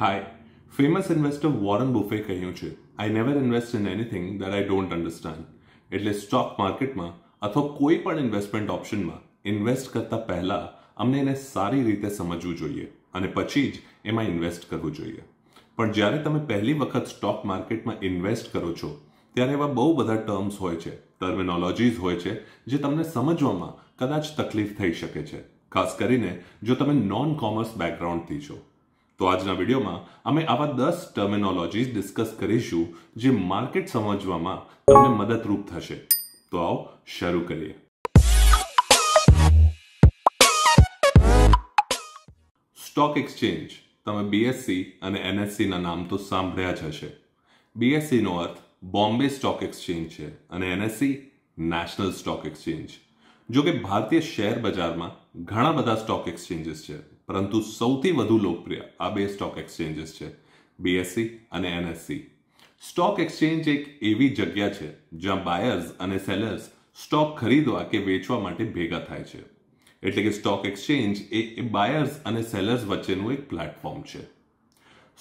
હાય famous investor Warren Buffett કહ્યું છે I never invest in anything that I don't understand એટલે stock માર્કેટમાં અથવા કોઈ પણ ઇન્વેસ્ટમેન્ટ ઓપ્શનમાં ઇન્વેસ્ટ કરતા પહેલાં અમને એને સારી રીતે સમજવું જોઈએ અને પછી જ એમાં ઇન્વેસ્ટ કરવું જોઈએ પણ જ્યારે તમે પહેલી વખત સ્ટોક માર્કેટમાં ઇન્વેસ્ટ કરો છો ત્યારે એવા બહુ બધા ટર્મ્સ હોય છે ટર્મિનોલોજીસ હોય છે જે તમને સમજવામાં કદાચ તકલીફ થઈ શકે છે ખાસ કરીને જો તમે નોન કોમર્સ બેકગ્રાઉન્ડથી છો તો આજના વિડીયોમાં અમે આવા દસ ટર્મિનોલોજીસ ડિસ્કસ કરીશું જે માર્કેટ સમજવામાં તમને મદદરૂપ થશે તો આવો શરૂ કરીએ સ્ટોક એક્સચેન્જ તમે બીએસસી અને એનએસસીના નામ તો સાંભળ્યા જ હશે બીએસસીનો અર્થ બોમ્બે સ્ટોક એક્સચેન્જ છે અને એનએસસી નેશનલ સ્ટોક એક્સચેન્જ જો કે ભારતીય શેર બજારમાં ઘણા બધા સ્ટોક એક્સચેન્જીસ છે પરંતુ સૌથી વધુ લોકપ્રિય આ બે સ્ટોક એક્સચેન્જીસ છે બીએસસી અને એનએસસી સ્ટોક એક્સચેન્જ એક એવી જગ્યા છે જ્યાં બાયર્સ અને સેલર્સ સ્ટોક ખરીદવા કે વેચવા માટે ભેગા થાય છે એટલે કે સ્ટોક એક્સચેન્જ એ બાયર્સ અને સેલર્સ વચ્ચેનું એક પ્લેટફોર્મ છે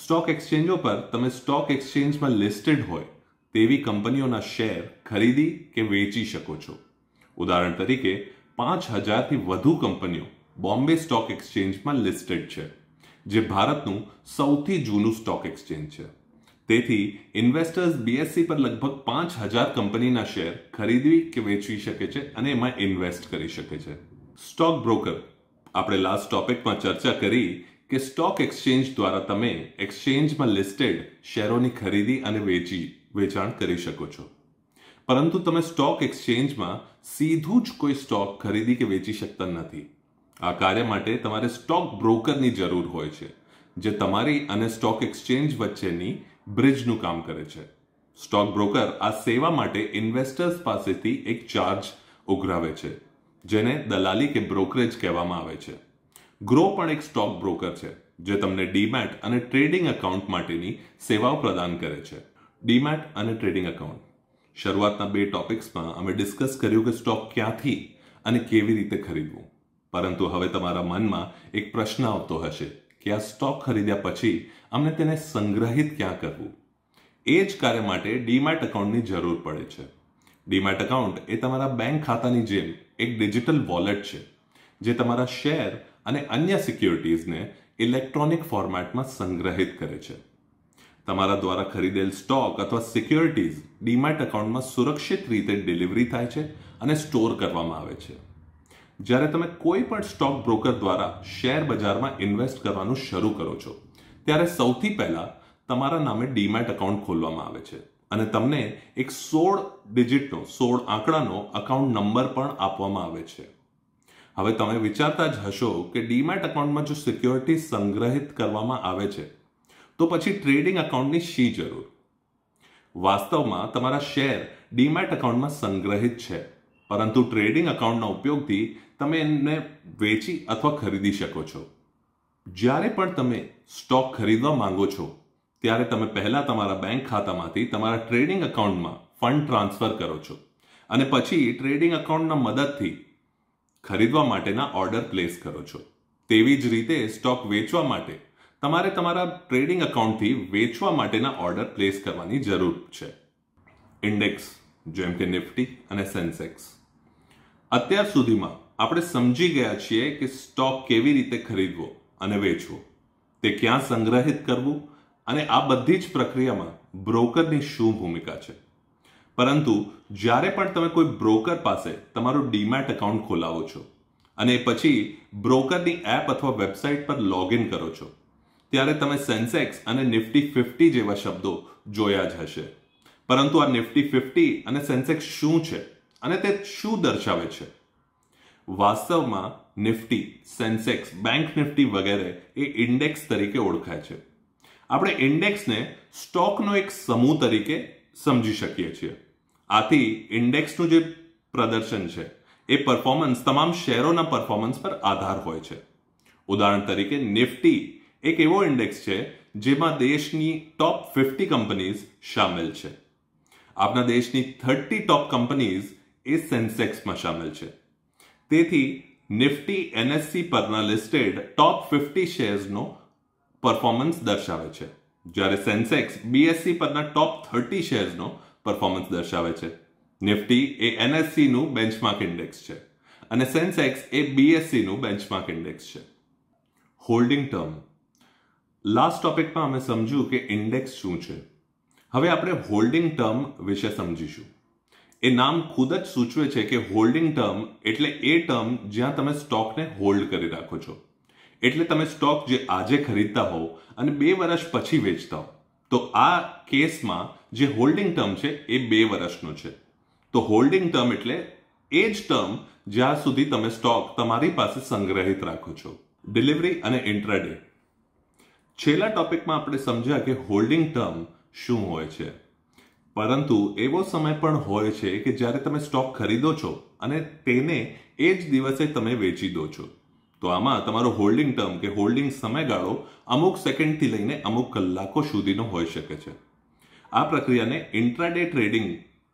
સ્ટોક એક્સચેન્જો પર તમે સ્ટોક એક્સચેન્જમાં લિસ્ટેડ હોય તેવી કંપનીઓના શેર ખરીદી કે વેચી શકો છો ઉદાહરણ તરીકે પાંચ હજારથી વધુ કંપનીઓ બોમ્બે સ્ટોક એક્સચેન્જમાં લિસ્ટેડ છે જે ભારતનું સૌથી જૂનું સ્ટોક એક્સચેન્જ છે તેથી ઇન્વેસ્ટર્સ બીએસસી પર લગભગ પાંચ હજાર કંપનીના શેર ખરીદવી કે વેચવી શકે છે અને એમાં ઇન્વેસ્ટ કરી શકે છે સ્ટોક બ્રોકર આપણે લાસ્ટ ટોપિકમાં ચર્ચા કરી કે સ્ટોક એક્સચેન્જ દ્વારા તમે એક્સચેન્જમાં લિસ્ટેડ શેરોની ખરીદી અને વેચી વેચાણ કરી શકો છો પરંતુ તમે સ્ટોક એક્સચેન્જમાં સીધું જ કોઈ સ્ટોક ખરીદી કે વેચી શકતા નથી આ કાર્ય માટે તમારે સ્ટોક બ્રોકરની જરૂર હોય છે જે તમારી અને સ્ટોક એક્સચેન્જ વચ્ચેની બ્રિજનું કામ કરે છે સ્ટોક બ્રોકર આ સેવા માટે ઇન્વેસ્ટર્સ પાસેથી એક ચાર્જ ઉઘરાવે છે જેને દલાલી કે બ્રોકરેજ કહેવામાં આવે છે ગ્રો પણ એક સ્ટોક બ્રોકર છે જે તમને ડીમેટ અને ટ્રેડિંગ એકાઉન્ટ માટેની સેવાઓ પ્રદાન કરે છે ડીમેટ અને ટ્રેડિંગ એકાઉન્ટ શરૂઆતના બે ટોપિક્સમાં અમે ડિસ્કસ કર્યું કે સ્ટોક ક્યાંથી અને કેવી રીતે ખરીદવું પરંતુ હવે તમારા મનમાં એક પ્રશ્ન આવતો હશે કે આ સ્ટોક ખરીદ્યા પછી અમને તેને સંગ્રહિત ક્યાં કરવું એ જ કાર્ય માટે ડીમેટ એકાઉન્ટની જરૂર પડે છે ડીમેટ એકાઉન્ટ એ તમારા બેંક ખાતાની જેમ એક ડિજિટલ વોલેટ છે જે તમારા શેર અને અન્ય સિક્યોરિટીઝને ઇલેક્ટ્રોનિક ફોર્મેટમાં સંગ્રહિત કરે છે તમારા દ્વારા ખરીદેલ સ્ટોક અથવા સિક્યોરિટીઝ ડીમેટ એકાઉન્ટમાં સુરક્ષિત રીતે ડિલિવરી થાય છે અને સ્ટોર કરવામાં આવે છે જ્યારે તમે કોઈ પણ સ્ટોક બ્રોકર દ્વારા શેર બજારમાં ઇન્વેસ્ટ કરવાનું શરૂ કરો છો ત્યારે સૌથી પહેલાં તમારા નામે ડીમેટ એકાઉન્ટ ખોલવામાં આવે છે અને તમને એક સોળ ડિજિટનો સોળ આંકડાનો અકાઉન્ટ નંબર પણ આપવામાં આવે છે હવે તમે વિચારતા જ હશો કે ડીમેટ એકાઉન્ટમાં જો સિક્યોરિટી સંગ્રહિત કરવામાં આવે છે તો પછી ટ્રેડિંગ અકાઉન્ટની શી જરૂર વાસ્તવમાં તમારા શેર ડીમેટ અકાઉન્ટમાં સંગ્રહિત છે પરંતુ ટ્રેડિંગ અકાઉન્ટના ઉપયોગથી તમે એને વેચી અથવા ખરીદી શકો છો જ્યારે પણ તમે સ્ટોક ખરીદવા માંગો છો ત્યારે તમે પહેલાં તમારા બેંક ખાતામાંથી તમારા ટ્રેડિંગ અકાઉન્ટમાં ફંડ ટ્રાન્સફર કરો છો અને પછી ટ્રેડિંગ અકાઉન્ટના મદદથી ખરીદવા માટેના ઓર્ડર પ્લેસ કરો છો તેવી જ રીતે સ્ટોક વેચવા માટે તમારે તમારા ટ્રેડિંગ અકાઉન્ટથી વેચવા માટેના ઓર્ડર પ્લેસ કરવાની જરૂર છે ઇન્ડેક્સ જેમ કે નિફ્ટી અને સેન્સેક્સ અત્યાર સુધીમાં આપણે સમજી ગયા છીએ કે સ્ટોક કેવી રીતે ખરીદવો અને વેચવો તે ક્યાં સંગ્રહિત કરવું અને આ બધી જ પ્રક્રિયામાં બ્રોકરની શું ભૂમિકા છે પરંતુ જ્યારે પણ તમે કોઈ બ્રોકર પાસે તમારું ડીમેટ એકાઉન્ટ ખોલાવો છો અને પછી બ્રોકરની એપ અથવા વેબસાઇટ પર લોગિન કરો છો ત્યારે તમે સેન્સેક્સ અને નિફ્ટી ફિફ્ટી જેવા શબ્દો જોયા જ હશે પરંતુ આ નિફ્ટી ફિફ્ટી અને સેન્સેક્સ શું છે અને તે શું દર્શાવે છે વાસ્તવમાં નિફ્ટી સેન્સેક્સ બેંક નિફ્ટી વગેરે એ ઇન્ડેક્સ તરીકે ઓળખાય છે આપણે ઇન્ડેક્સને સ્ટોકનો એક સમૂહ તરીકે સમજી શકીએ છીએ આથી ઇન્ડેક્સનું જે પ્રદર્શન છે એ પરફોર્મન્સ તમામ શેરોના પરફોર્મન્સ પર આધાર હોય છે ઉદાહરણ તરીકે નિફ્ટી એક એવો ઇન્ડેક્સ છે જેમાં દેશની ટોપ ફિફ્ટી કંપનીઝ સામેલ છે આપણા દેશની થર્ટી ટોપ કંપનીઝ એ સેન્સેક્સમાં સામેલ છે તેથી નિફ્ટી એનએસસી પરના લિસ્ટેડ ટોપ ફિફ્ટી શેર્સનો પરફોર્મન્સ દર્શાવે છે જ્યારે સેન્સેક્સ બીએસસી પરના ટોપ થર્ટી શેર્સનો પરફોર્મન્સ દર્શાવે છે નિફ્ટી એ એનએસસીનું બેન્ચમાર્ક ઇન્ડેક્સ છે અને સેન્સેક્સ એ બીએસસીનું બેન્ચમાર્ક ઇન્ડેક્સ છે હોલ્ડિંગ ટર્મ લાસ્ટ ટોપિકમાં અમે સમજ્યું કે ઇન્ડેક્સ શું છે હવે આપણે હોલ્ડિંગ ટર્મ વિશે સમજીશું એ નામ ખુદ જ સૂચવે છે કે હોલ્ડિંગ ટર્મ એટલે એ ટર્મ જ્યાં તમે સ્ટોકને હોલ્ડ કરી રાખો છો એટલે તમે સ્ટોક જે આજે ખરીદતા હો અને બે વર્ષ પછી વેચતા હો તો આ કેસમાં જે હોલ્ડિંગ ટર્મ છે એ બે વર્ષનો છે તો હોલ્ડિંગ ટર્મ એટલે એ જ ટર્મ જ્યાં સુધી તમે સ્ટોક તમારી પાસે સંગ્રહિત રાખો છો ડિલિવરી અને ઇન્ટ્રાડે છેલ્લા ટોપિકમાં આપણે સમજ્યા કે હોલ્ડિંગ ટર્મ શું હોય છે પરંતુ એવો સમય પણ હોય છે કે જ્યારે તમે સ્ટોક ખરીદો છો અને તેને એ જ દિવસે તમે વેચી દો છો તો આમાં તમારો હોલ્ડિંગ ટર્મ કે હોલ્ડિંગ સમયગાળો અમુક સેકન્ડથી લઈને અમુક કલાકો સુધીનો હોઈ શકે છે આ પ્રક્રિયાને ઇન્ટ્રાડે ટ્રેડિંગ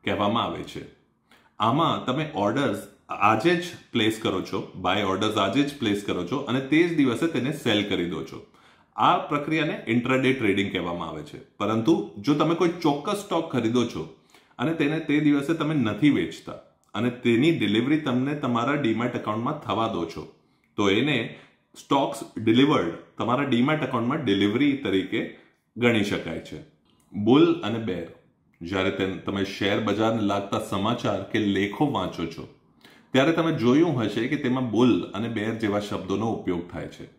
કહેવામાં આવે છે આમાં તમે ઓર્ડર્સ આજે જ પ્લેસ કરો છો બાય ઓર્ડર્સ આજે જ પ્લેસ કરો છો અને તે જ દિવસે તેને સેલ કરી દો છો આ પ્રક્રિયાને ઇન્ટ્રાડે ટ્રેડિંગ કહેવામાં આવે છે પરંતુ જો તમે કોઈ ચોક્કસ સ્ટોક ખરીદો છો અને તેને તે દિવસે તમે નથી વેચતા અને તેની ડિલિવરી તમને તમારા ડીમેટ એકાઉન્ટમાં થવા દો છો તો એને સ્ટોક્સ ડિલિવર્ડ તમારા ડીમેટ એકાઉન્ટમાં ડિલિવરી તરીકે ગણી શકાય છે બુલ અને બેર જ્યારે તમે શેર બજારને લાગતા સમાચાર કે લેખો વાંચો છો ત્યારે તમે જોયું હશે કે તેમાં બુલ અને બેર જેવા શબ્દોનો ઉપયોગ થાય છે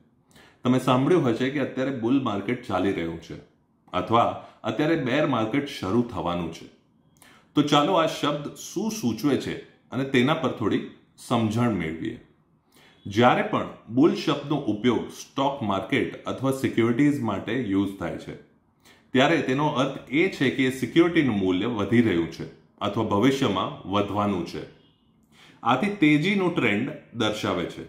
તમે સાંભળ્યું હશે કે અત્યારે બુલ માર્કેટ ચાલી રહ્યું છે અથવા અત્યારે બેર માર્કેટ શરૂ થવાનું છે તો ચાલો આ શબ્દ શું સૂચવે છે અને તેના પર થોડી સમજણ મેળવીએ જ્યારે પણ બુલ શબ્દનો ઉપયોગ સ્ટોક માર્કેટ અથવા સિક્યોરિટીઝ માટે યુઝ થાય છે ત્યારે તેનો અર્થ એ છે કે સિક્યોરિટીનું મૂલ્ય વધી રહ્યું છે અથવા ભવિષ્યમાં વધવાનું છે આથી તેજીનું ટ્રેન્ડ દર્શાવે છે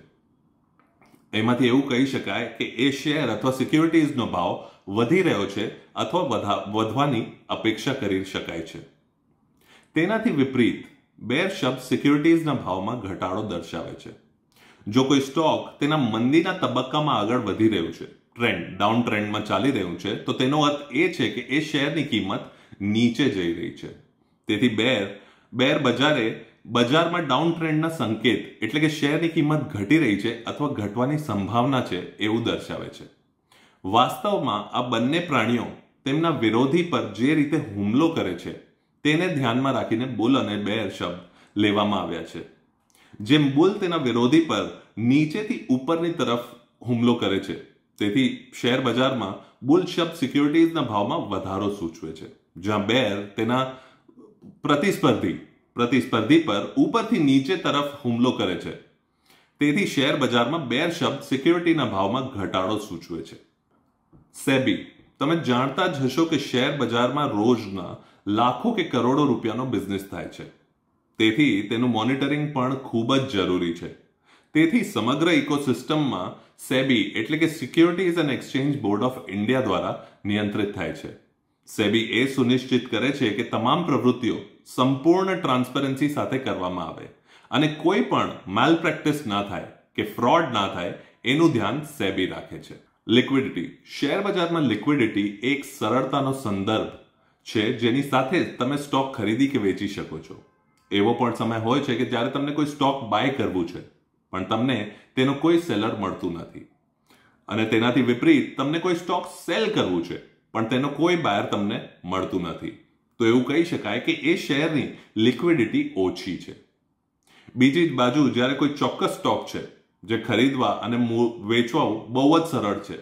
એમાંથી એવું કહી શકાય કે એ શેર અથવા સિક્યુરિટીઝનો ભાવ વધી રહ્યો છે અથવા વધવાની અપેક્ષા કરી શકાય છે તેનાથી વિપરીત બેર શબ્દ સિક્યુરિટીઝના ભાવમાં ઘટાડો દર્શાવે છે જો કોઈ સ્ટોક તેના મંદીના તબક્કામાં આગળ વધી રહ્યું છે ટ્રેન્ડ ડાઉન ટ્રેન્ડમાં ચાલી રહ્યું છે તો તેનો અર્થ એ છે કે એ શેરની કિંમત નીચે જઈ રહી છે તેથી બેર બેર બજારે બજારમાં ડાઉન ટ્રેન્ડના સંકેત એટલે કે શેરની કિંમત ઘટી રહી છે અથવા ઘટવાની સંભાવના છે એવું દર્શાવે છે વાસ્તવમાં આ બંને પ્રાણીઓ તેમના વિરોધી પર જે રીતે હુમલો કરે છે તેને ધ્યાનમાં રાખીને બુલ અને બેર શબ્દ લેવામાં આવ્યા છે જેમ બુલ તેના વિરોધી પર નીચેથી ઉપરની તરફ હુમલો કરે છે તેથી શેર બજારમાં બુલ શબ્દ સિક્યોરિટીઝના ભાવમાં વધારો સૂચવે છે જ્યાં બેર તેના પ્રતિસ્પર્ધી પ્રતિસ્પર્ધી પર ઉપરથી નીચે તરફ હુમલો કરે છે તેથી શેર બજારમાં બેર શબ્દ સિક્યોરિટીના ભાવમાં ઘટાડો સૂચવે છે સેબી તમે જાણતા જ હશો કે શેર બજારમાં રોજના લાખો કે કરોડો રૂપિયાનો બિઝનેસ થાય છે તેથી તેનું મોનિટરિંગ પણ ખૂબ જ જરૂરી છે તેથી સમગ્ર ઇકોસિસ્ટમમાં સેબી એટલે કે securities and exchange board of India દ્વારા નિયંત્રિત થાય છે સેબી એ સુનિશ્ચિત કરે છે કે તમામ પ્રવૃત્તિઓ સંપૂર્ણ ટ્રાન્સપરન્સી સાથે કરવામાં આવે અને કોઈ પણ મેલ પ્રેક્ટિસ ના થાય કે ફ્રોડ ના થાય એનું ધ્યાન સેબી રાખે છે લિક્વિડિટી શેર બજારમાં લિક્વિડિટી એક સરળતાનો સંદર્ભ છે જેની સાથે તમે સ્ટોક ખરીદી કે વેચી શકો છો એવો પણ સમય હોય છે કે જ્યારે તમને કોઈ સ્ટોક બાય કરવું છે પણ તમને તેનો કોઈ સેલર મળતું નથી અને તેનાથી વિપરીત તમને કોઈ સ્ટોક સેલ કરવું છે પણ તેનો કોઈ બાયર તમને મળતું નથી તો એવું કહી શકાય કે એ શેરની લિક્વિડિટી ઓછી છે બીજી બાજુ જ્યારે કોઈ ચોક્કસ સ્ટોક છે જે ખરીદવા અને વેચવા બહુ જ સરળ છે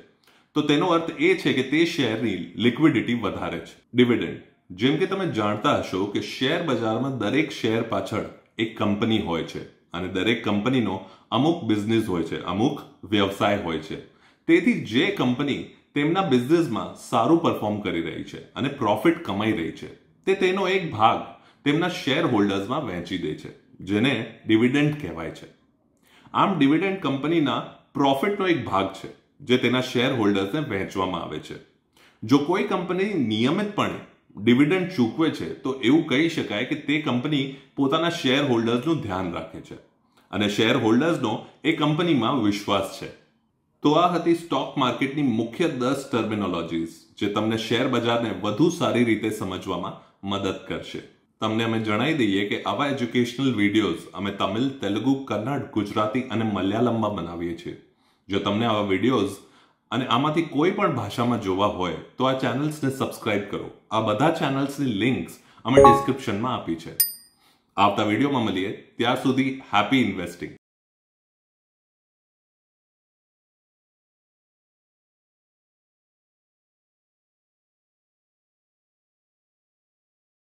તો તેનો અર્થ એ છે કે તે શેરની લિક્વિડિટી વધારે છે ડિવિડન્ડ જેમ કે તમે જાણતા હશો કે શેર બજારમાં દરેક શેર પાછળ એક કંપની હોય છે અને દરેક કંપનીનો અમુક બિઝનેસ હોય છે અમુક વ્યવસાય હોય છે તેથી જે કંપની તેમના બિઝનેસમાં સારું પરફોર્મ કરી રહી છે અને પ્રોફિટ કમાઈ રહી છે તે તેનો એક ભાગ તેમના શેર હોલ્ડર્સમાં વહેંચી દે છે જેને ડિવિડન્ડ કહેવાય છે આમ ડિવિડન્ડ કંપનીના પ્રોફિટનો એક ભાગ છે જે તેના શેર હોલ્ડર્સને વહેંચવામાં આવે છે જો કોઈ કંપની નિયમિતપણે ડિવિડન્ડ ચૂકવે છે તો એવું કહી શકાય કે તે કંપની પોતાના શેર હોલ્ડર્સનું ધ્યાન રાખે છે અને શેર હોલ્ડર્સનો એ કંપનીમાં વિશ્વાસ છે તો આ હતી સ્ટોક માર્કેટની મુખ્ય દસ ટર્મિનોલોજીસ જે તમને શેર બજારને વધુ સારી રીતે સમજવામાં મદદ કરશે તમને અમે જણાવી દઈએ કે આવા એજ્યુકેશનલ વિડીયોઝ અમે તમિલ તેલુગુ કન્નડ ગુજરાતી અને મલયાલમમાં બનાવીએ છીએ જો તમને આવા વિડીયોઝ અને આમાંથી કોઈ પણ ભાષામાં જોવા હોય તો આ ચેનલ્સને સબસ્ક્રાઇબ કરો આ બધા ચેનલ્સની લિંક્સ અમે ડિસ્ક્રિપ્શનમાં આપી છે આવતા વિડીયોમાં મળીએ ત્યાં સુધી હેપી ઇન્વેસ્ટિંગ